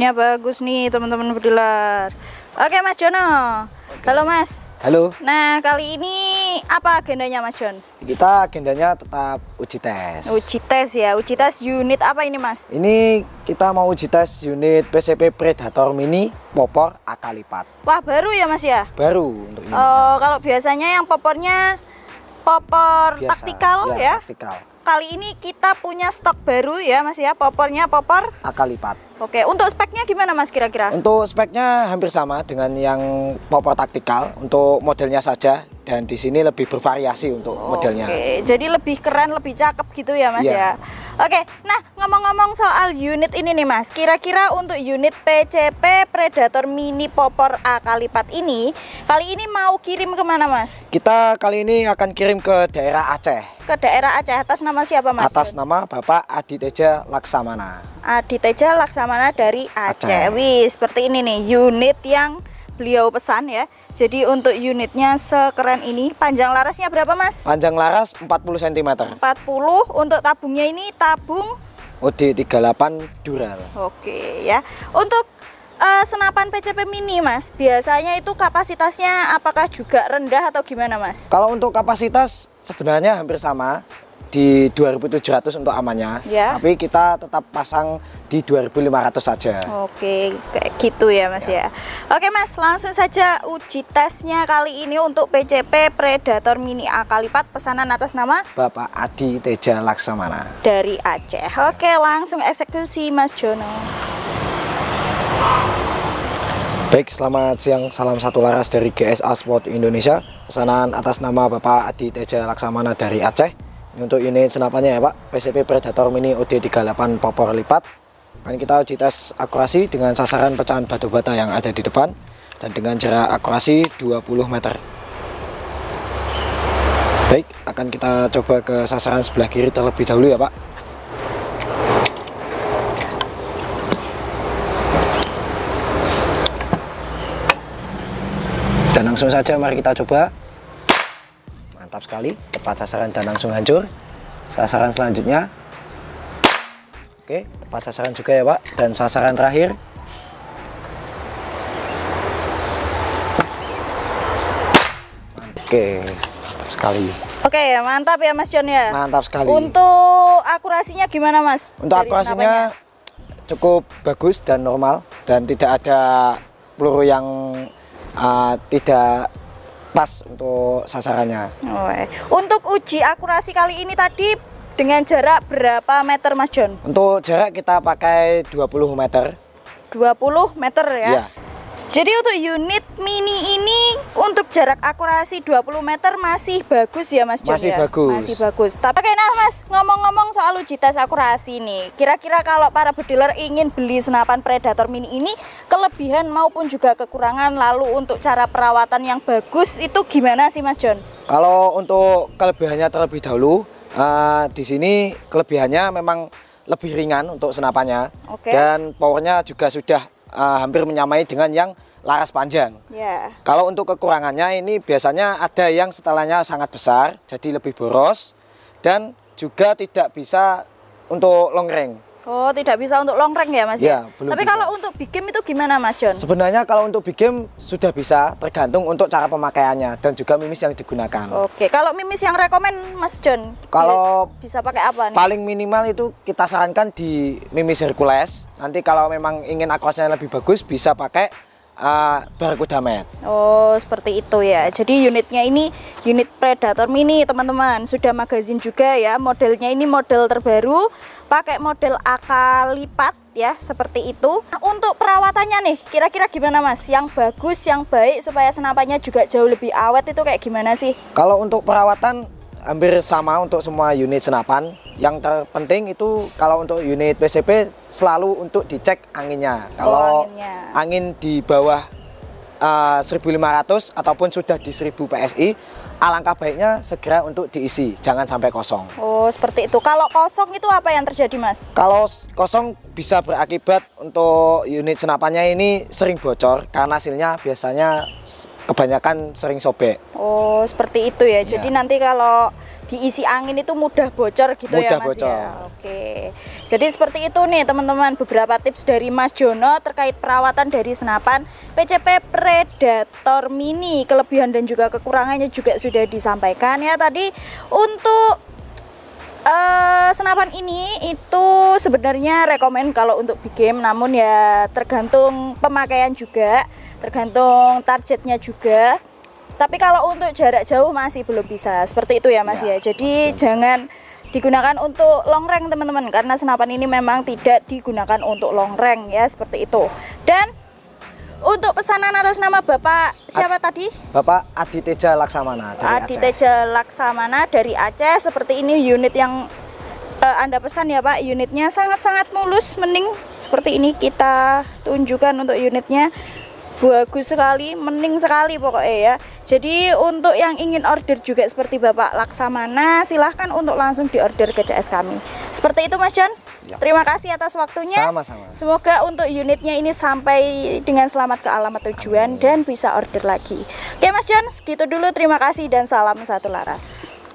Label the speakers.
Speaker 1: Speednya bagus nih teman-teman bedilar. Oke Mas Jono. Oke. Halo Mas. Halo. Nah kali ini apa agendanya Mas Jon?
Speaker 2: Kita agendanya tetap uji tes. Uji
Speaker 1: tes ya. Uji tes unit apa ini Mas?
Speaker 2: Ini kita mau uji tes unit PCP Predator Mini popor AK lipat.
Speaker 1: Wah baru ya Mas ya?
Speaker 2: Baru untuk ini. Oh
Speaker 1: kalau biasanya yang popornya popor Biasa, taktikal ya? ya? Taktikal. Kali ini kita punya stok baru ya Mas ya. Popornya popor
Speaker 2: AK lipat.
Speaker 1: Oke, untuk speknya gimana Mas kira-kira?
Speaker 2: Untuk speknya hampir sama dengan yang popor taktikal untuk modelnya saja dan di sini lebih bervariasi untuk oh, modelnya. Oke,
Speaker 1: jadi lebih keren, lebih cakep gitu ya Mas yeah. ya. Oke, nah ngomong-ngomong soal unit ini nih Mas, kira-kira untuk unit PCP Predator Mini Popor A Kalipat ini, kali ini mau kirim ke mana Mas?
Speaker 2: Kita kali ini akan kirim ke daerah Aceh.
Speaker 1: Ke daerah Aceh atas nama siapa Mas? Atas
Speaker 2: nama Bapak Aditya Laksamana.
Speaker 1: Aditya Laksamana dari Aceh. Aceh. Wih, seperti ini nih unit yang beliau pesan ya. Jadi untuk unitnya sekeren ini, panjang larasnya berapa Mas?
Speaker 2: Panjang laras 40 cm. 40
Speaker 1: untuk tabungnya ini tabung
Speaker 2: OD38 Dural.
Speaker 1: Oke ya. Untuk uh, senapan PCP mini Mas, biasanya itu kapasitasnya apakah juga rendah atau gimana Mas? Kalau untuk kapasitas sebenarnya
Speaker 2: hampir sama di 2700 untuk amannya, ya. tapi
Speaker 1: kita tetap pasang
Speaker 2: di 2500 saja.
Speaker 1: Oke, kayak gitu ya Mas ya. ya. Oke Mas, langsung saja uji tesnya kali ini untuk PCP Predator Mini A Kalipat pesanan atas nama
Speaker 2: Bapak Adi Teja Laksamana
Speaker 1: dari Aceh. Oke, langsung eksekusi Mas Jono.
Speaker 2: Baik, selamat siang. Salam satu laras dari GSA Sport Indonesia. Pesanan atas nama Bapak Adi Teja Laksamana dari Aceh untuk unit senapannya ya Pak PCP Predator Mini OD38 popor lipat akan kita uji tes akurasi dengan sasaran pecahan batu bata yang ada di depan dan dengan jarak akurasi 20 meter baik akan kita coba ke sasaran sebelah kiri terlebih dahulu ya Pak dan langsung saja mari kita coba Mantap sekali, tepat sasaran dan langsung hancur. Sasaran selanjutnya. Oke, tepat sasaran juga ya Pak. Dan sasaran terakhir. Oke, mantap sekali.
Speaker 1: Oke, mantap ya Mas John ya. Mantap sekali. Untuk akurasinya gimana Mas? Untuk Dari akurasinya
Speaker 2: senapanya? cukup bagus dan normal. Dan tidak ada peluru yang uh, tidak pas untuk sasarannya. Oh,
Speaker 1: Untuk uji akurasi kali ini tadi dengan jarak berapa meter Mas John?
Speaker 2: Untuk jarak kita pakai 20 meter.
Speaker 1: 20 meter ya. ya. Jadi untuk unit mini ini untuk jarak akurasi 20 meter masih bagus ya Mas John Masih ya? bagus. Masih bagus. Tapi oke nah Mas, ngomong-ngomong soal uji tes akurasi nih. Kira-kira kalau para bediler ingin beli senapan Predator mini ini, kelebihan maupun juga kekurangan lalu untuk cara perawatan yang bagus itu gimana sih Mas John?
Speaker 2: Kalau untuk kelebihannya terlebih dahulu, uh, di sini kelebihannya memang lebih ringan untuk senapannya okay. dan powernya juga sudah uh, hampir menyamai dengan yang laras panjang. Yeah. Kalau untuk kekurangannya ini biasanya ada yang setelahnya sangat besar, jadi lebih boros dan juga tidak bisa untuk range.
Speaker 1: Oh, tidak bisa untuk long rank ya, Mas? Ya, ya? belum. Tapi bisa. kalau untuk big game itu gimana, Mas John?
Speaker 2: Sebenarnya kalau untuk big game sudah bisa, tergantung untuk cara pemakaiannya dan juga mimis yang digunakan.
Speaker 1: Oke, kalau mimis yang rekomend Mas John? Kalau bisa pakai apa nih? Paling
Speaker 2: minimal itu kita sarankan di mimis Hercules. Nanti kalau memang ingin akuasnya lebih bagus bisa pakai uh, eh, berkudamet.
Speaker 1: Oh, seperti itu ya. Jadi unitnya ini unit Predator Mini, teman-teman. Sudah magazin juga ya. Modelnya ini model terbaru, pakai model AK lipat ya, seperti itu. Untuk perawatannya nih, kira-kira gimana Mas? Yang bagus, yang baik supaya senapannya juga jauh lebih awet itu kayak gimana sih?
Speaker 2: Kalau untuk perawatan hampir sama untuk semua unit senapan. Yang terpenting itu kalau untuk unit PCP selalu untuk dicek anginnya. Oh, kalau anginnya. angin di bawah uh, eh, 1500 ataupun sudah di 1000 PSI, alangkah baiknya segera untuk diisi, jangan sampai kosong.
Speaker 1: Oh, seperti itu. Kalau kosong itu apa yang terjadi, Mas?
Speaker 2: Kalau kosong bisa berakibat untuk unit senapannya ini sering bocor karena hasilnya biasanya kebanyakan sering sobek.
Speaker 1: Oh, seperti itu ya. Jadi iya. nanti kalau diisi angin itu mudah bocor gitu ya, mudah ya Mas bocor. ya. Oke. Jadi seperti itu nih teman-teman beberapa tips dari Mas Jono terkait perawatan dari senapan PCP Predator Mini. Kelebihan dan juga kekurangannya juga sudah disampaikan ya tadi. Untuk Eh, senapan ini itu sebenarnya rekomen kalau untuk big game namun ya tergantung pemakaian juga tergantung targetnya juga tapi kalau untuk jarak jauh masih belum bisa seperti itu ya mas ya, ya. jadi jangan digunakan untuk long range teman-teman karena senapan ini memang tidak digunakan untuk long range ya seperti itu dan untuk pesanan atas nama Bapak siapa Ad, tadi?
Speaker 2: Bapak Adi Laksamana dari Adi Aceh.
Speaker 1: Laksamana dari Aceh. Seperti ini unit yang uh, Anda pesan ya Pak. Unitnya sangat-sangat mulus, mending seperti ini kita tunjukkan untuk unitnya bagus sekali, mending sekali pokoknya ya. Jadi untuk yang ingin order juga seperti Bapak Laksamana, silahkan untuk langsung diorder ke CS kami. Seperti itu Mas John. Ya. Terima kasih atas waktunya. Sama-sama. Semoga untuk unitnya ini sampai dengan selamat ke alamat tujuan Amin. dan bisa order lagi. Oke Mas John, segitu dulu. Terima kasih dan salam satu laras.